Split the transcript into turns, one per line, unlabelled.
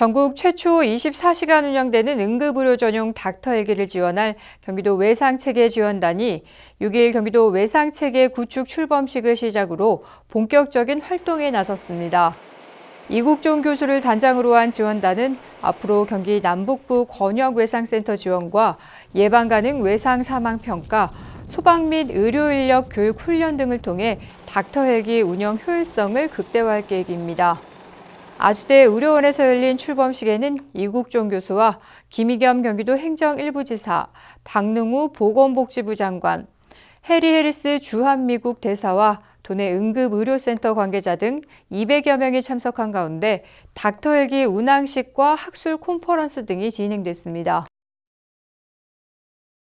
전국 최초 24시간 운영되는 응급의료 전용 닥터헬기를 지원할 경기도 외상체계지원단이 6일 경기도 외상체계 구축 출범식을 시작으로 본격적인 활동에 나섰습니다. 이국종 교수를 단장으로 한 지원단은 앞으로 경기 남북부 권역외상센터 지원과 예방 가능 외상 사망 평가, 소방 및 의료인력 교육 훈련 등을 통해 닥터헬기 운영 효율성을 극대화할 계획입니다. 아주대 의료원에서 열린 출범식에는 이국종 교수와 김희겸 경기도 행정 1부지사, 박능우 보건복지부 장관, 해리 해리스 주한미국 대사와 도내 응급의료센터 관계자 등 200여 명이 참석한 가운데 닥터헬기 운항식과 학술 콘퍼런스 등이 진행됐습니다.